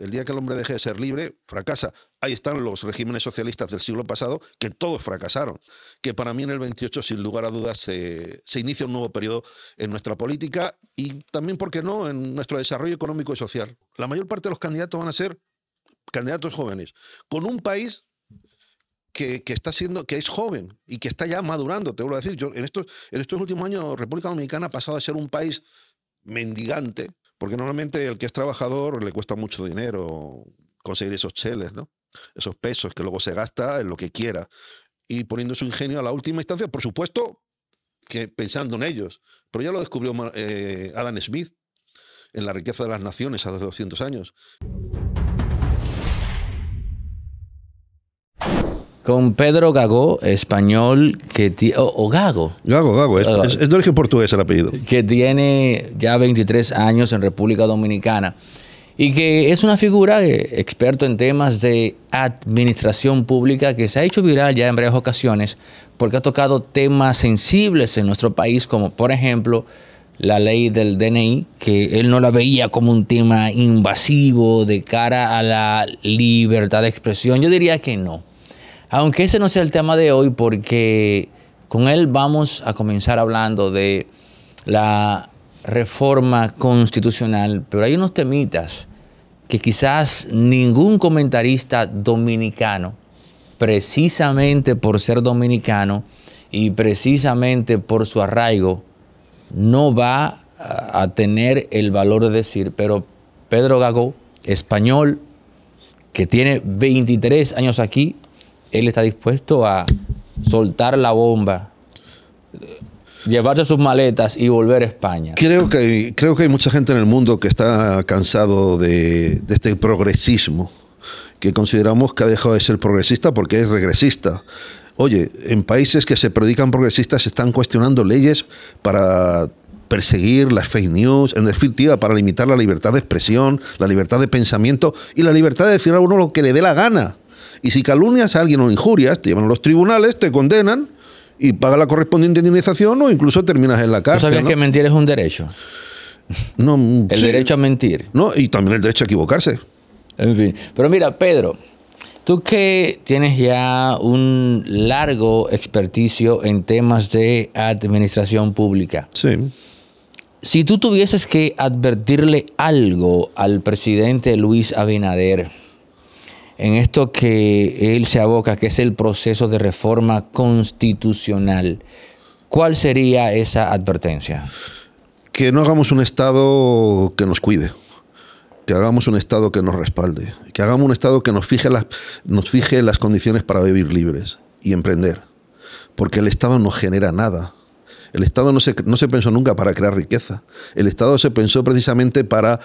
El día que el hombre deje de ser libre, fracasa. Ahí están los regímenes socialistas del siglo pasado, que todos fracasaron. Que para mí en el 28, sin lugar a dudas, se, inicia un nuevo periodo en nuestra política y también, ¿por qué no?, en nuestro desarrollo económico y social. La mayor parte de los candidatos van a ser candidatos jóvenes, con un país que, está siendo, que es joven y que está ya madurando, te vuelvo a decir. Yo, en, estos, en estos últimos años, República Dominicana ha pasado a ser un país mendigante porque normalmente el que es trabajador le cuesta mucho dinero conseguir esos cheles, Esos pesos que luego se gasta en lo que quiera. Y poniendo su ingenio a la última instancia, por supuesto, que pensando en ellos. Pero ya lo descubrió eh, Adam Smith en La riqueza de las naciones hace 200 años. con Pedro Gago, español, que o, Gago. Gago, Gago, es, de origen portugués el apellido. Que tiene ya 23 años en República Dominicana y que es una figura eh, experto en temas de administración pública que se ha hecho viral ya en varias ocasiones porque ha tocado temas sensibles en nuestro país, como por ejemplo la ley del DNI, que él no la veía como un tema invasivo de cara a la libertad de expresión. Yo diría que no aunque ese no sea el tema de hoy, porque con él vamos a comenzar hablando de la reforma constitucional, pero hay unos temitas que quizás ningún comentarista dominicano, precisamente por ser dominicano y precisamente por su arraigo, no va a tener el valor de decir, pero Pedro Gago, español, que tiene 23 años aquí, él está dispuesto a soltar la bomba, llevarse sus maletas y volver a España. Creo que hay, creo que hay mucha gente en el mundo que está cansado de, este progresismo, que consideramos que ha dejado de ser progresista porque es regresista. Oye, en países que se predican progresistas se están cuestionando leyes para perseguir las fake news, en definitiva, para limitar la libertad de expresión, la libertad de pensamiento y la libertad de decir a uno lo que le dé la gana. Y si calumnias a alguien o injurias, te llevan a los tribunales, te condenan y pagas la correspondiente indemnización o incluso terminas en la cárcel. ¿Tú que mentir es un derecho? No, el derecho a mentir. No, y también el derecho a equivocarse. En fin. Pero mira, Pedro, tú que tienes ya un largo experticio en temas de administración pública. Sí. Si tú tuvieses que advertirle algo al presidente Luis Abinader, en esto que él se aboca, que es el proceso de reforma constitucional. ¿Cuál sería esa advertencia? Que no hagamos un Estado que nos cuide, que hagamos un Estado que nos respalde, que hagamos un Estado que nos fije las, nos fije las condiciones para vivir libres y emprender. Porque el Estado no genera nada. El Estado no se, no se pensó nunca para crear riqueza. El Estado se pensó precisamente para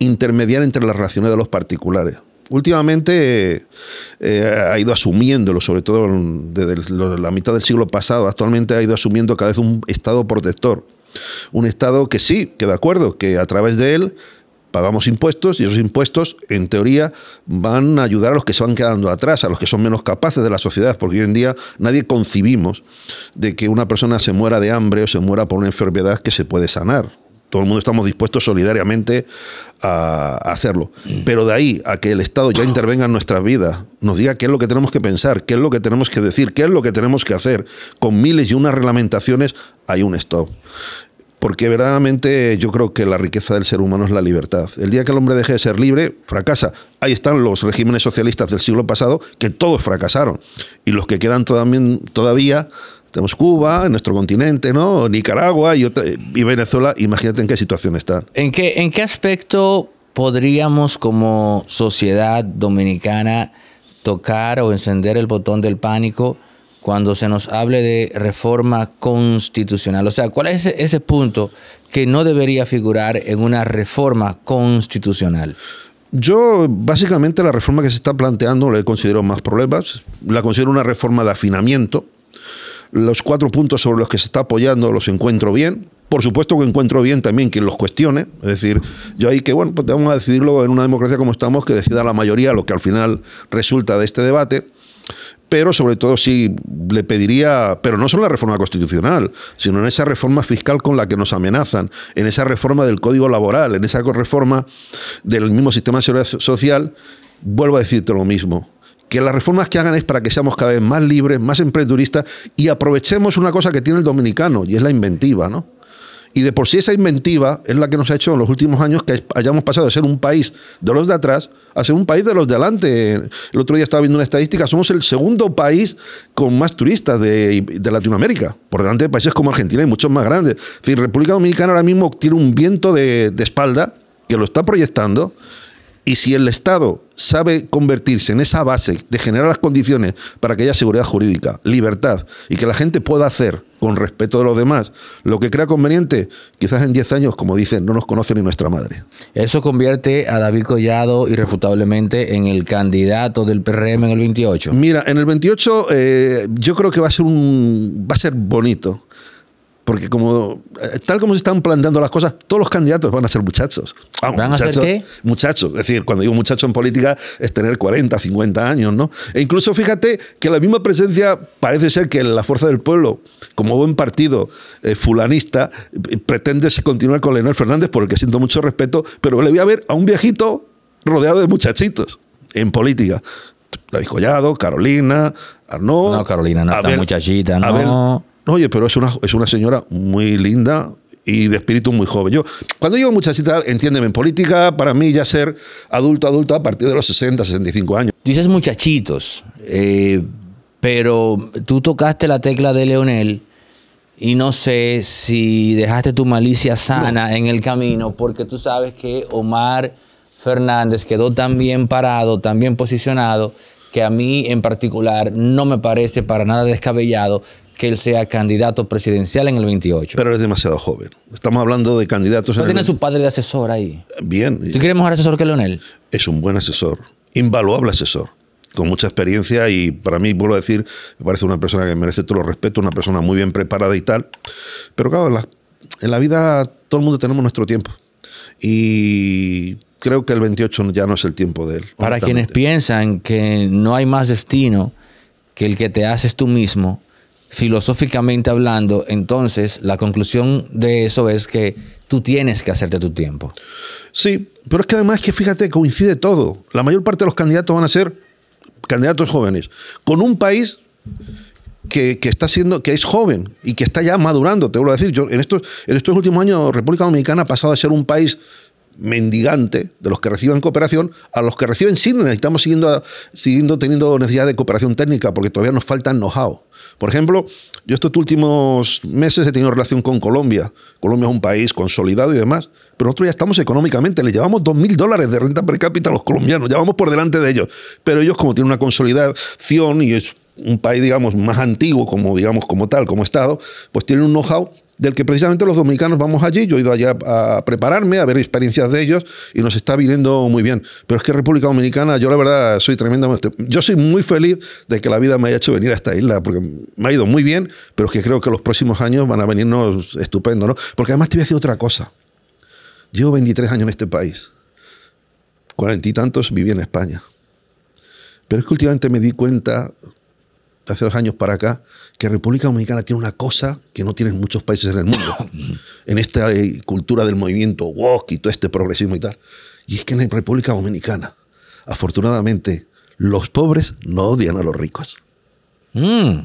intermediar entre las relaciones de los particulares últimamente eh, ha ido asumiéndolo, sobre todo desde la mitad del siglo pasado, actualmente ha ido asumiendo cada vez un Estado protector. Un Estado que sí, que de acuerdo, que a través de él pagamos impuestos y esos impuestos, en teoría, van a ayudar a los que se van quedando atrás, a los que son menos capaces de la sociedad, porque hoy en día nadie concibimos de que una persona se muera de hambre o se muera por una enfermedad que se puede sanar todo el mundo estamos dispuestos solidariamente a hacerlo. Pero de ahí a que el Estado ya intervenga en nuestras vidas, nos diga qué es lo que tenemos que pensar, qué es lo que tenemos que decir, qué es lo que tenemos que hacer, con miles y unas reglamentaciones, hay un stop. Porque verdaderamente yo creo que la riqueza del ser humano es la libertad. El día que el hombre deje de ser libre, fracasa. Ahí están los regímenes socialistas del siglo pasado, que todos fracasaron. Y los que quedan todavía tenemos Cuba, nuestro continente, ¿no? Nicaragua y, y Venezuela. Imagínate en qué situación está. ¿En qué, en qué aspecto podríamos como sociedad dominicana tocar o encender el botón del pánico cuando se nos hable de reforma constitucional? O sea, ¿cuál es ese, punto que no debería figurar en una reforma constitucional? Yo, básicamente, la reforma que se está planteando le considero más problemas. La considero una reforma de afinamiento los cuatro puntos sobre los que se está apoyando los encuentro bien. Por supuesto que encuentro bien también quien los cuestione. Es decir, yo ahí que, bueno, pues vamos a decidirlo en una democracia como estamos, que decida la mayoría lo que al final resulta de este debate. Pero sobre todo sí le pediría, pero no solo la reforma constitucional, sino en esa reforma fiscal con la que nos amenazan, en esa reforma del código laboral, en esa reforma del mismo sistema de seguridad social, vuelvo a decirte lo mismo que las reformas que hagan es para que seamos cada vez más libres, más turistas y aprovechemos una cosa que tiene el dominicano y es la inventiva, ¿no? Y de por sí esa inventiva es la que nos ha hecho en los últimos años que hayamos pasado de ser un país de los de atrás a ser un país de los de adelante. El otro día estaba viendo una estadística, somos el segundo país con más turistas de, Latinoamérica, por delante de países como Argentina y muchos más grandes. En República Dominicana ahora mismo tiene un viento de espalda que lo está proyectando y si el Estado sabe convertirse en esa base de generar las condiciones para que haya seguridad jurídica, libertad y que la gente pueda hacer con respeto de los demás lo que crea conveniente, quizás en 10 años, como dicen, no nos conoce ni nuestra madre. Eso convierte a David Collado irrefutablemente en el candidato del PRM en el 28. Mira, en el 28 eh, yo creo que va a ser un va a ser bonito porque como eh, tal como se están planteando las cosas, todos los candidatos van a ser muchachos. ¿Van a ser qué? Muchachos. Es decir, cuando digo muchacho en política es tener 40, 50 años, ¿no? E incluso fíjate que la misma presencia parece ser que la Fuerza del Pueblo, como buen partido eh, fulanista, eh, pretende continuar con Leonel Fernández, por el que siento mucho respeto, pero le voy a ver a un viejito rodeado de muchachitos en política. David Collado, Carolina, Arnaud. No, Carolina no está muchachita, no. Oye, pero es una, es una señora muy linda y de espíritu muy joven. Yo, cuando digo muchachita, entiéndeme, en política, para mí ya ser adulto, adulto, a partir de los 60, 65 años. Dices muchachitos, eh, pero tú tocaste la tecla de Leonel y no sé si dejaste tu malicia sana en el camino, porque tú sabes que Omar Fernández quedó tan bien parado, tan bien posicionado, que a mí en particular no me parece para nada descabellado que él sea candidato presidencial en el 28. Pero es demasiado joven. Estamos hablando de candidatos. No tiene su padre de asesor ahí. Bien. ¿Tú quieres mejor asesor que Leonel? Es un buen asesor, invaluable asesor, con mucha experiencia y para mí, vuelvo a decir, me parece una persona que merece todo el respeto, una persona muy bien preparada y tal. Pero claro, en la vida todo el mundo tenemos nuestro tiempo. Y creo que el 28 ya no es el tiempo de él. Para quienes piensan que no hay más destino que el que te haces tú mismo, filosóficamente hablando, entonces la conclusión de eso es que tú tienes que hacerte tu tiempo. Sí, pero es que además que fíjate, coincide todo. La mayor parte de los candidatos van a ser candidatos jóvenes, con un país que, que, está siendo, que es joven y que está ya madurando, te vuelvo a decir. Yo, en, estos, en estos últimos años, República Dominicana ha pasado a ser un país mendigante de los que reciben cooperación a los que reciben sin Estamos siguiendo, siguiendo teniendo necesidad de cooperación técnica porque todavía nos falta know-how. Por ejemplo, yo estos últimos meses he tenido relación con Colombia. Colombia es un país consolidado y demás, pero nosotros ya estamos económicamente, le llevamos 2.000 dólares de renta per cápita a los colombianos, ya vamos por delante de ellos. Pero ellos como tienen una consolidación y es un país, digamos, más antiguo como, digamos, como tal, como Estado, pues tienen un know-how del que precisamente los dominicanos vamos allí. Yo he ido allá a prepararme, a ver experiencias de ellos y nos está viniendo muy bien. Pero es que República Dominicana, yo la verdad soy tremendamente. Yo soy muy feliz de que la vida me haya hecho venir a esta isla, porque me ha ido muy bien, pero es que creo que los próximos años van a venirnos estupendo, ¿no? Porque además te voy a decir otra cosa. Llevo 23 años en este país. Cuarenta y tantos viví en España. Pero es que últimamente me di cuenta de hace dos años para acá, que República Dominicana tiene una cosa que no tienen muchos países en el mundo, en esta eh, cultura del movimiento woke y todo este progresismo y tal. Y es que en República Dominicana, afortunadamente, los pobres no odian a los ricos. Mm.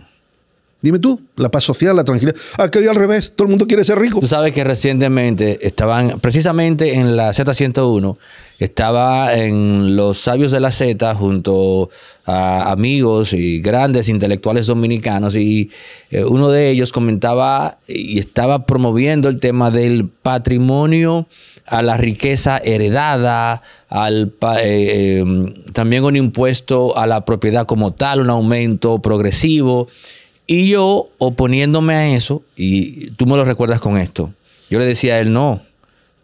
Dime tú, la paz social, la tranquilidad. Aquí ah, al revés, todo el mundo quiere ser rico. Tú sabes que recientemente estaban, precisamente en la Z101, estaba en Los Sabios de la Z junto a amigos y grandes intelectuales dominicanos y eh, uno de ellos comentaba y estaba promoviendo el tema del patrimonio a la riqueza heredada, al, eh, eh, también un impuesto a la propiedad como tal, un aumento progresivo. Y yo, oponiéndome a eso, y tú me lo recuerdas con esto, yo le decía a él, no,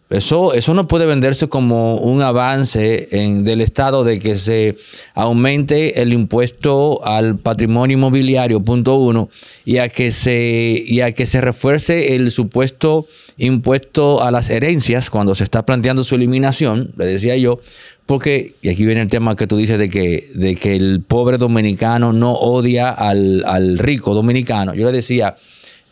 eso, eso no puede venderse como un avance en, del Estado de que se aumente el impuesto al patrimonio inmobiliario, punto uno, y a que se, y a que se refuerce el supuesto impuesto a las herencias cuando se está planteando su eliminación, le decía yo, porque, y aquí viene el tema que tú dices de que, de que el pobre dominicano no odia al, rico dominicano. Yo le decía,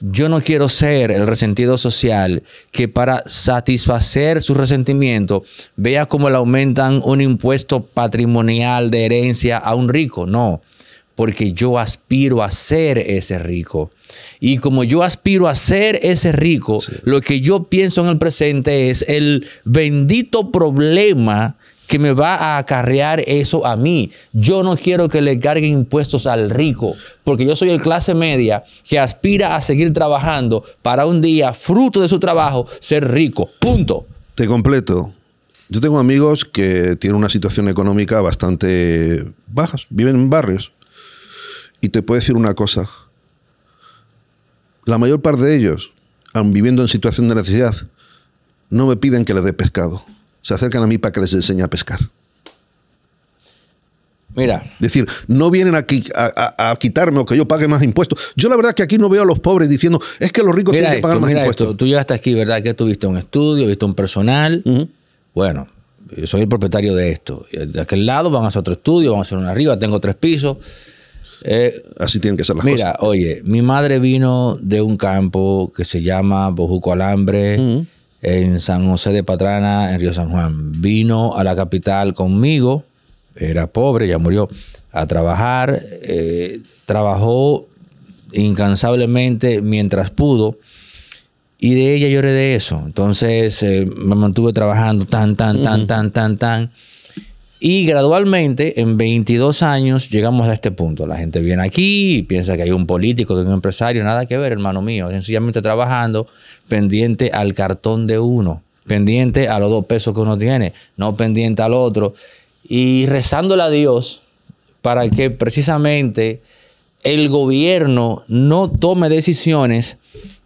yo no quiero ser el resentido social que para satisfacer su resentimiento vea cómo le aumentan un impuesto patrimonial de herencia a un rico. No, porque yo aspiro a ser ese rico. Y como yo aspiro a ser ese rico, lo que yo pienso en el presente es el bendito problema que me va a acarrear eso a mí. Yo no quiero que le carguen impuestos al rico, porque yo soy el clase media que aspira a seguir trabajando para un día, fruto de su trabajo, ser rico. Punto. Te completo. Yo tengo amigos que tienen una situación económica bastante baja, viven en barrios. Y te puedo decir una cosa. La mayor parte de ellos, aun viviendo en situación de necesidad, no me piden que les dé pescado se acercan a mí para que les enseñe a pescar. Mira. Es decir, no vienen aquí a, quitarme o que yo pague más impuestos. Yo la verdad que aquí no veo a los pobres diciendo, es que los ricos tienen que pagar más impuestos. Esto. Tú estás aquí, ¿verdad? Que tuviste un estudio, viste un personal. Bueno, yo soy el propietario de esto. De aquel lado van a hacer otro estudio, van a hacer uno arriba, tengo tres pisos. Eh, Así tienen que ser las cosas. Mira, oye, mi madre vino de un campo que se llama Bojuco Alambre en San José de Patrana, en Río San Juan. Vino a la capital conmigo, era pobre, ya murió, a trabajar, eh, trabajó incansablemente mientras pudo. Y de ella lloré de eso. Entonces eh, me mantuve trabajando tan, tan, tan, tan, tan, tan. Y gradualmente, en 22 años, llegamos a este punto. La gente viene aquí y piensa que hay un político, que un empresario, nada que ver, hermano mío. Sencillamente trabajando, pendiente al cartón de uno, pendiente a los dos pesos que uno tiene, no pendiente al otro. Y rezándole a Dios para que precisamente el gobierno no tome decisiones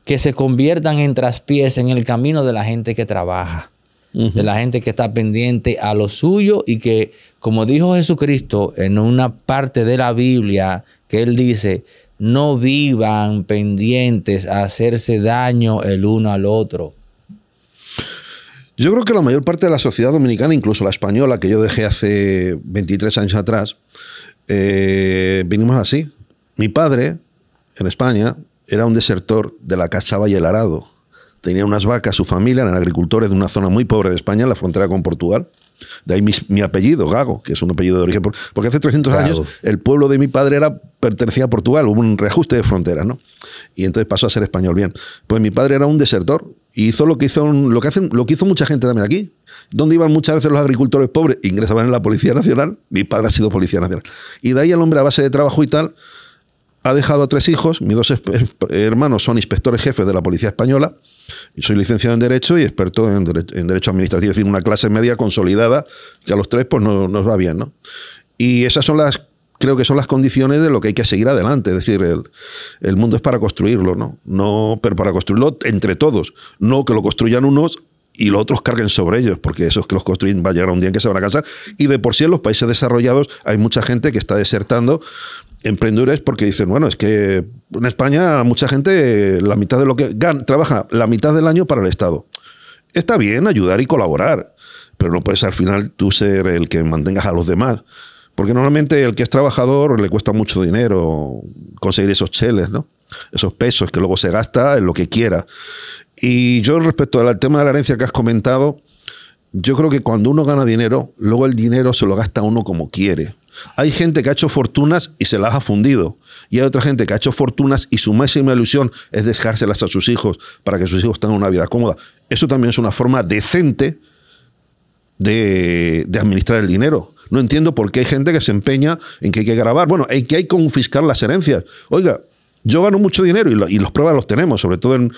que se conviertan en traspiés en el camino de la gente que trabaja de la gente que está pendiente a lo suyo y que, como dijo Jesucristo en una parte de la Biblia, que él dice, no vivan pendientes a hacerse daño el uno al otro. Yo creo que la mayor parte de la sociedad dominicana, incluso la española, que yo dejé hace 23 años atrás, eh, vinimos así. Mi padre, en España, era un desertor de la cachaba y el Arado tenía unas vacas, su familia, eran agricultores de una zona muy pobre de España, en la frontera con Portugal. De ahí mi, apellido, Gago, que es un apellido de origen. Porque hace 300 años el pueblo de mi padre era, pertenecía a Portugal, hubo un reajuste de fronteras, ¿no? Y entonces pasó a ser español. Bien, pues mi padre era un desertor y hizo lo que hizo, lo que hacen, lo que hizo mucha gente también aquí. ¿Dónde iban muchas veces los agricultores pobres, ingresaban en la Policía Nacional. Mi padre ha sido Policía Nacional. Y de ahí el hombre a base de trabajo y tal ha dejado a tres hijos, mis dos hermanos son inspectores jefes de la Policía Española, y soy licenciado en Derecho y experto en, Derecho Administrativo, es decir, una clase media consolidada que a los tres pues no, nos va bien, ¿no? Y esas son las, creo que son las condiciones de lo que hay que seguir adelante, es decir, el, mundo es para construirlo, ¿no? No, pero para construirlo entre todos, no que lo construyan unos y los otros carguen sobre ellos, porque esos que los construyen va a llegar un día en que se van a cansar. Y de por sí en los países desarrollados hay mucha gente que está desertando emprendedores porque dicen, bueno, es que en España mucha gente, la mitad de lo que trabaja la mitad del año para el Estado. Está bien ayudar y colaborar, pero no puedes al final tú ser el que mantengas a los demás. Porque normalmente el que es trabajador le cuesta mucho dinero conseguir esos cheles, ¿no? Esos pesos que luego se gasta en lo que quiera. Y yo respecto al tema de la herencia que has comentado, yo creo que cuando uno gana dinero, luego el dinero se lo gasta uno como quiere. Hay gente que ha hecho fortunas y se las ha fundido. Y hay otra gente que ha hecho fortunas y su máxima ilusión es dejárselas a sus hijos para que sus hijos tengan una vida cómoda. Eso también es una forma decente de, administrar el dinero. No entiendo por qué hay gente que se empeña en que hay que grabar. Bueno, hay que confiscar las herencias. Oiga, yo gano mucho dinero y, los pruebas los tenemos, sobre todo en,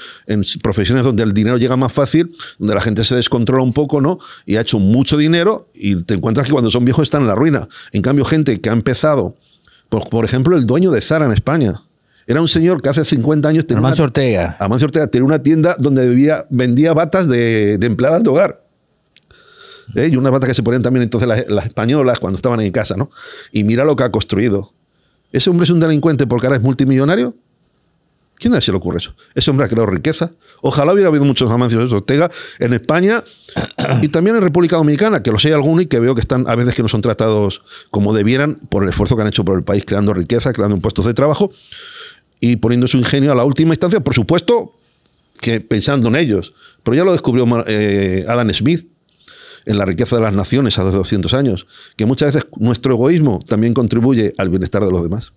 profesiones donde el dinero llega más fácil, donde la gente se descontrola un poco, ¿no? Y ha hecho mucho dinero y te encuentras que cuando son viejos están en la ruina. En cambio, gente que ha empezado, por, ejemplo, el dueño de Zara en España. Era un señor que hace 50 años tenía. Amancio una, tenía una tienda donde vivía, vendía batas de, empleadas de hogar. ¿Eh? y unas batas que se ponían también entonces las, las, españolas cuando estaban en casa, ¿no? Y mira lo que ha construido. ¿Ese hombre es un delincuente porque ahora es multimillonario? ¿Quién a se le ocurre eso? Ese hombre ha creado riqueza. Ojalá hubiera habido muchos Amancio de Ortega en España y también en República Dominicana, que los hay algunos y que veo que están a veces que no son tratados como debieran por el esfuerzo que han hecho por el país, creando riqueza, creando puestos de trabajo y poniendo su ingenio a la última instancia, por supuesto, que pensando en ellos. Pero ya lo descubrió eh, Adam Smith, en la riqueza de las naciones hace 200 años, que muchas veces nuestro egoísmo también contribuye al bienestar de los demás.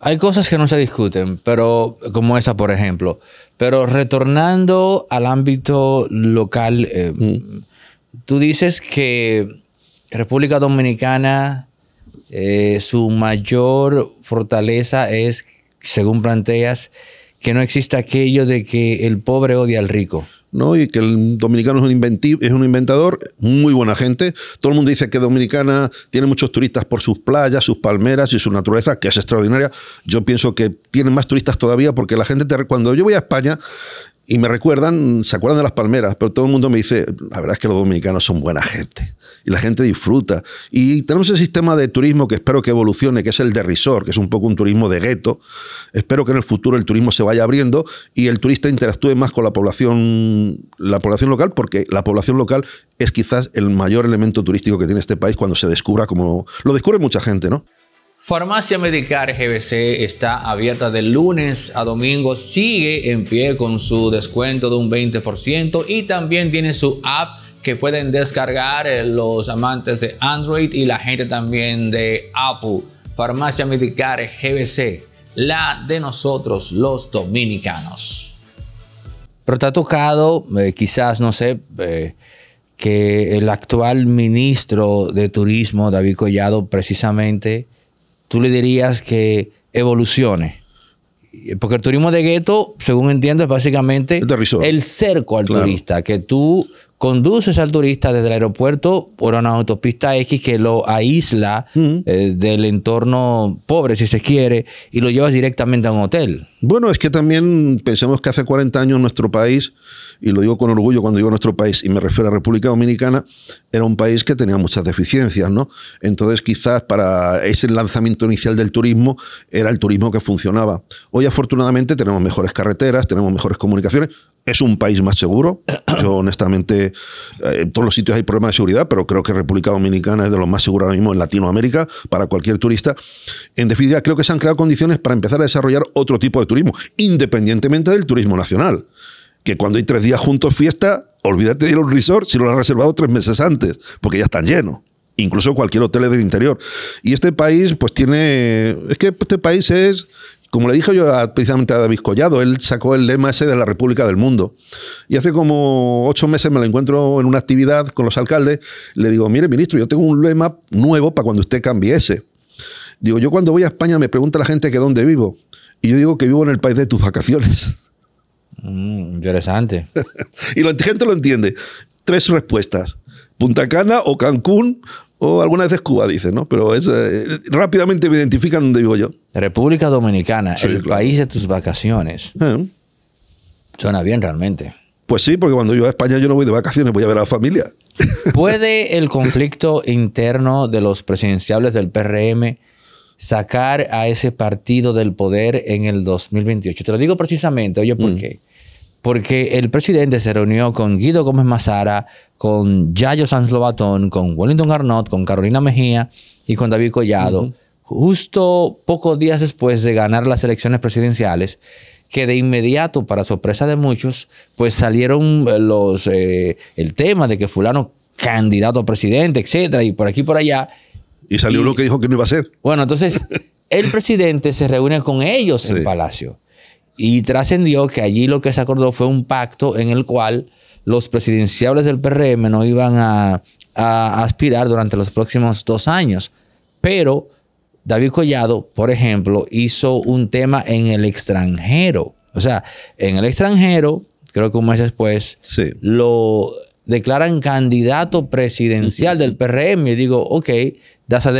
Hay cosas que no se discuten, pero como esa, por ejemplo. Pero retornando al ámbito local, eh, mm. tú dices que República Dominicana, eh, su mayor fortaleza es, según planteas, que no existe aquello de que el pobre odia al rico. ¿no? Y que el dominicano es un, es un inventador, muy buena gente. Todo el mundo dice que Dominicana tiene muchos turistas por sus playas, sus palmeras y su naturaleza, que es extraordinaria. Yo pienso que tiene más turistas todavía porque la gente, te, cuando yo voy a España y me recuerdan, se acuerdan de las palmeras, pero todo el mundo me dice, la verdad es que los dominicanos son buena gente y la gente disfruta. Y tenemos ese sistema de turismo que espero que evolucione, que es el de resort, que es un poco un turismo de gueto. Espero que en el futuro el turismo se vaya abriendo y el turista interactúe más con la población, la población local, porque la población local es quizás el mayor elemento turístico que tiene este país cuando se descubra como... Lo descubre mucha gente, ¿no? Farmacia Medicar GBC está abierta de lunes a domingo, sigue en pie con su descuento de un 20% y también tiene su app que pueden descargar eh, los amantes de Android y la gente también de Apple. Farmacia Medicar GBC, la de nosotros los dominicanos. Pero está ha tocado, eh, quizás, no sé, eh, que el actual ministro de Turismo, David Collado, precisamente tú le dirías que evolucione? Porque el turismo de gueto, según entiendo, es básicamente el, cerco al turista, que tú conduces al turista desde el aeropuerto por una autopista X que lo aísla mm. eh, del entorno pobre, si se quiere, y lo llevas directamente a un hotel. Bueno, es que también pensemos que hace 40 años nuestro país, y lo digo con orgullo cuando digo nuestro país, y me refiero a República Dominicana, era un país que tenía muchas deficiencias, ¿no? Entonces quizás para ese lanzamiento inicial del turismo era el turismo que funcionaba. Hoy afortunadamente tenemos mejores carreteras, tenemos mejores comunicaciones, es un país más seguro. Yo, honestamente, eh, en todos los sitios hay problemas de seguridad, pero creo que República Dominicana es de los más seguros ahora mismo en Latinoamérica para cualquier turista. En definitiva, creo que se han creado condiciones para empezar a desarrollar otro tipo de turismo, independientemente del turismo nacional. Que cuando hay tres días juntos fiesta, olvídate de ir a un resort si lo has reservado tres meses antes, porque ya están llenos incluso cualquier hotel del interior. Y este país, pues tiene, es que este país es como le dije yo precisamente a David Collado, él sacó el lema ese de la República del Mundo. Y hace como ocho meses me lo encuentro en una actividad con los alcaldes. Le digo, mire, ministro, yo tengo un lema nuevo para cuando usted cambie ese. Digo, yo cuando voy a España me pregunta la gente que dónde vivo. Y yo digo que vivo en el país de tus vacaciones. Mm, interesante. y la gente lo entiende. Tres respuestas. Punta Cana o Cancún o vez es Cuba, dice, ¿no? Pero es, eh, rápidamente me identifican donde vivo yo. República Dominicana, el país de tus vacaciones. Ah. Suena bien realmente. Pues sí, porque cuando yo a España yo no voy de vacaciones, voy a ver a la familia. ¿Puede el conflicto interno de los presidenciables del PRM sacar a ese partido del poder en el 2028? Te lo digo precisamente, oye, ¿por mm. qué? porque el presidente se reunió con Guido Gómez Mazara, con Yayo Sanz Lobatón, con Wellington Arnott, con Carolina Mejía y con David Collado, justo pocos días después de ganar las elecciones presidenciales, que de inmediato, para sorpresa de muchos, pues salieron eh, los, eh, el tema de que fulano candidato a presidente, etcétera, y por aquí por allá. Y salió lo que dijo que no iba a ser. Bueno, entonces el presidente se reúne con ellos en Palacio. Y trascendió que allí lo que se acordó fue un pacto en el cual los presidenciables del PRM no iban a, aspirar durante los próximos dos años. Pero David Collado, por ejemplo, hizo un tema en el extranjero. O sea, en el extranjero, creo que un mes después, sí. lo declaran candidato presidencial del PRM. Y digo, ok, eh, das a,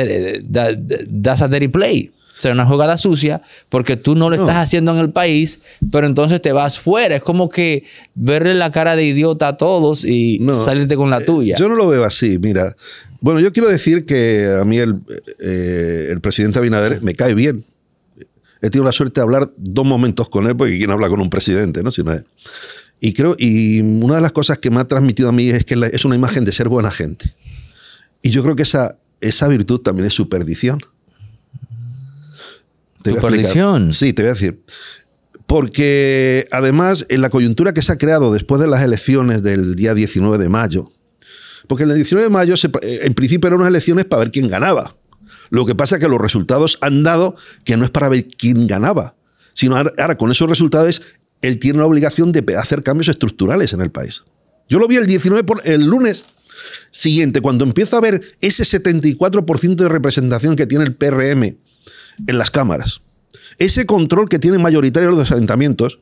dirty, play. O sea, una jugada sucia porque tú no lo estás haciendo en el país, pero entonces te vas fuera. Es como que verle la cara de idiota a todos y salirte con la eh, tuya. Yo no lo veo así, mira. Bueno, yo quiero decir que a mí el, eh, el presidente Abinader me cae bien. He tenido la suerte de hablar dos momentos con él, porque quién habla con un presidente, ¿no? Si no es. Y creo, y una de las cosas que me ha transmitido a mí es que es una imagen de ser buena gente. Y yo creo que esa, esa virtud también es su perdición. Te perdición? Sí, te voy a decir. Porque además, en la coyuntura que se ha creado después de las elecciones del día 19 de mayo, porque el 19 de mayo eh, en principio eran unas elecciones para ver quién ganaba. Lo que pasa es que los resultados han dado que no es para ver quién ganaba, sino ahora con esos resultados él tiene la obligación de hacer cambios estructurales en el país. Yo lo vi el 19 el lunes siguiente, cuando empiezo a ver ese 74% de representación que tiene el PRM en las cámaras, ese control que tiene mayoritario los ayuntamientos,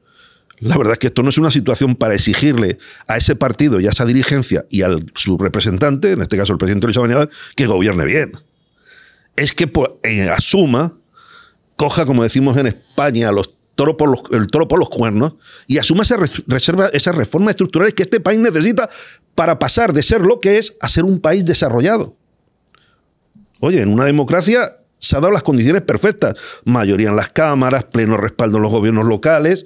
la verdad es que esto no es una situación para exigirle a ese partido y a esa dirigencia y al su representante, en este caso el presidente Luis Abinader, que gobierne bien. Es que pues, eh, asuma, coja, como decimos en España, a los toro por los, el toro por los cuernos y asuma esa, reserva, esas reformas estructurales que este país necesita para pasar de ser lo que es a ser un país desarrollado. Oye, en una democracia se han dado las condiciones perfectas. Mayoría en las cámaras, pleno respaldo en los gobiernos locales,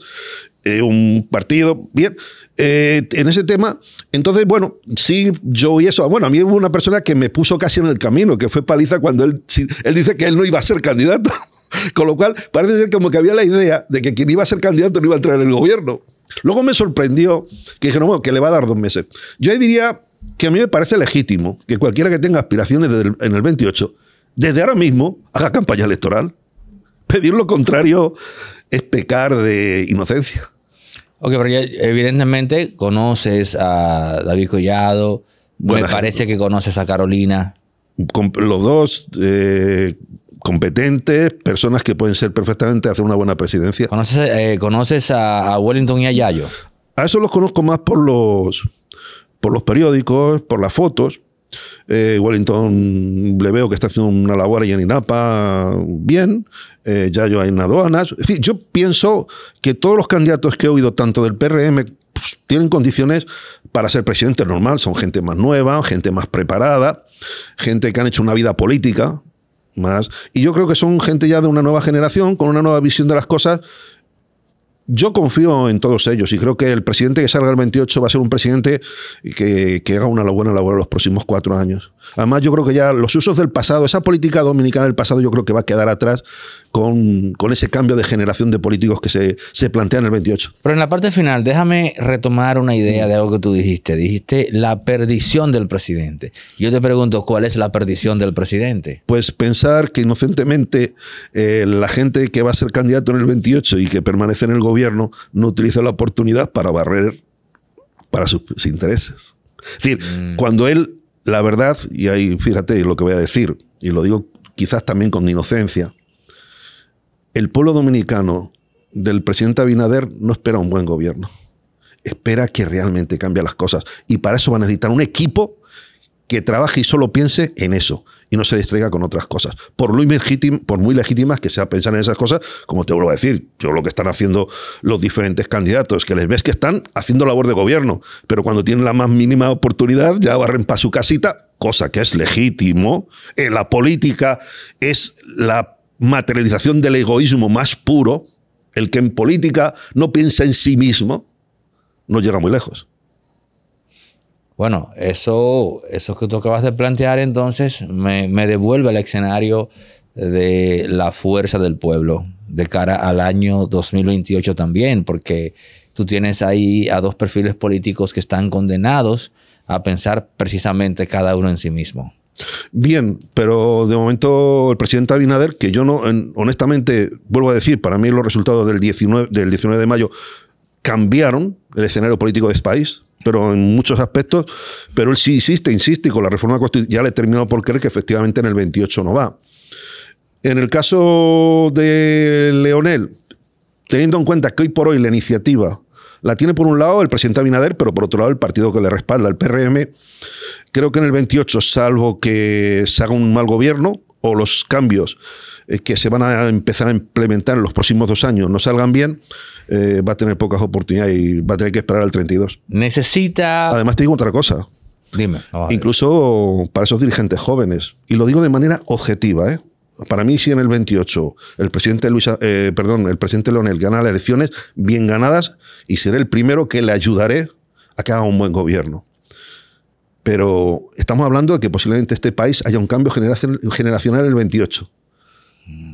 eh, un partido. Bien, eh, en ese tema, entonces, bueno, sí, yo y eso. Bueno, a mí hubo una persona que me puso casi en el camino, que fue Paliza cuando él, él dice que él no iba a ser candidato. Con lo cual, parece ser como que había la idea de que quien iba a ser candidato no iba a entrar en el gobierno. Luego me sorprendió que dijeron, bueno, que le va a dar dos meses. Yo diría que a mí me parece legítimo que cualquiera que tenga aspiraciones en el 28, desde ahora mismo, haga campaña electoral. Pedir lo contrario es pecar de inocencia. Ok, pero evidentemente conoces a David Collado, me parece que conoces a Carolina. los dos eh, competentes, personas que pueden ser perfectamente hacer una buena presidencia. ¿Conoces, eh, a, Wellington y a Yayo? A eso los conozco más por los, por los periódicos, por las fotos. Eh, Wellington le veo que está haciendo una labor ahí en INAPA bien, eh, Yayo hay en aduanas. En fin, yo pienso que todos los candidatos que he oído, tanto del PRM pues, tienen condiciones para ser presidente normal. Son gente más nueva, gente más preparada, gente que han hecho una vida política, más. Y yo creo que son gente ya de una nueva generación, con una nueva visión de las cosas. Yo confío en todos ellos y creo que el presidente que salga el 28 va a ser un presidente que, que haga una buena labor en los próximos cuatro años. Además, yo creo que ya los usos del pasado, esa política dominicana del pasado, yo creo que va a quedar atrás con, ese cambio de generación de políticos que se, se, plantea en el 28. Pero en la parte final, déjame retomar una idea de algo que tú dijiste. Dijiste la perdición del presidente. Yo te pregunto, ¿cuál es la perdición del presidente? Pues pensar que inocentemente eh, la gente que va a ser candidato en el 28 y que permanece en el gobierno no utiliza la oportunidad para barrer para sus intereses. Es decir, mm. cuando él la verdad, y ahí fíjate lo que voy a decir, y lo digo quizás también con inocencia, el pueblo dominicano del presidente Abinader no espera un buen gobierno, espera que realmente cambie las cosas. Y para eso va a necesitar un equipo que trabaje y solo piense en eso y no se distraiga con otras cosas. Por muy, muy legítimas que sea pensar en esas cosas, como te vuelvo a decir, yo lo que están haciendo los diferentes candidatos, que les ves que están haciendo labor de gobierno, pero cuando tienen la más mínima oportunidad ya barren para su casita, cosa que es legítimo. Eh, la política es la materialización del egoísmo más puro. El que en política no piensa en sí mismo no llega muy lejos. Bueno, eso, eso que tú acabas de plantear entonces me, devuelve al escenario de la fuerza del pueblo de cara al año 2028 también, porque tú tienes ahí a dos perfiles políticos que están condenados a pensar precisamente cada uno en sí mismo. Bien, pero de momento el presidente Abinader, que yo no, honestamente, vuelvo a decir, para mí los resultados del 19, del 19 de mayo cambiaron el escenario político de este país, pero en muchos aspectos, pero él sí insiste, insiste, y con la reforma constitucional ya le he terminado por creer que efectivamente en el 28 no va. En el caso de Leonel, teniendo en cuenta que hoy por hoy la iniciativa la tiene por un lado el presidente Abinader, pero por otro lado el partido que le respalda, el PRM, creo que en el 28, salvo que se haga un mal gobierno, o los cambios eh, que se van a empezar a implementar en los próximos dos años no salgan bien, eh, va a tener pocas oportunidades y va a tener que esperar al 32. Necesita... Además te digo otra cosa. Dime. Ah, Incluso para esos dirigentes jóvenes. Y lo digo de manera objetiva, ¿eh? Para mí, si en el 28 el presidente Luis, perdón, el presidente Leonel gana las elecciones bien ganadas y seré el primero que le ayudaré a que haga un buen gobierno. Pero estamos hablando de que posiblemente este país haya un cambio generacional en el 28.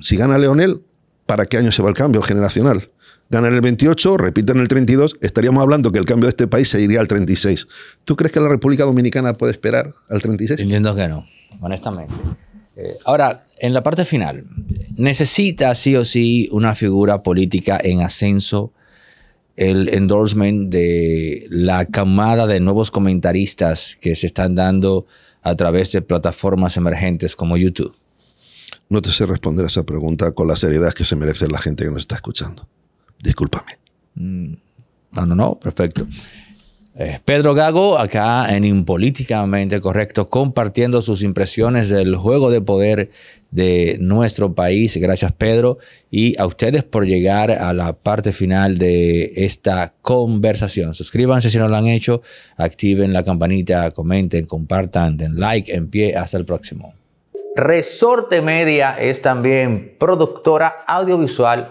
Si gana Leonel, ¿para qué año se va el cambio generacional? Gana en el 28, en el 32, estaríamos hablando que el cambio de este país se iría al 36. ¿Tú crees que la República Dominicana puede esperar al 36? Entiendo que no, honestamente. Eh, ahora, en la parte final, necesita sí o sí una figura política en ascenso el endorsement de la camada de nuevos comentaristas que se están dando a través de plataformas emergentes como YouTube? No te sé responder a esa pregunta con la seriedad que se merece la gente que nos está escuchando. Discúlpame. Mm. No, no, no, perfecto. Eh, Pedro Gago, acá en Impolíticamente Correcto, compartiendo sus impresiones del juego de poder de nuestro país. Gracias, Pedro. Y a ustedes por llegar a la parte final de esta conversación. Suscríbanse si no lo han hecho, activen la campanita, comenten, compartan, den like, en pie. Hasta el próximo. Resorte Media es también productora audiovisual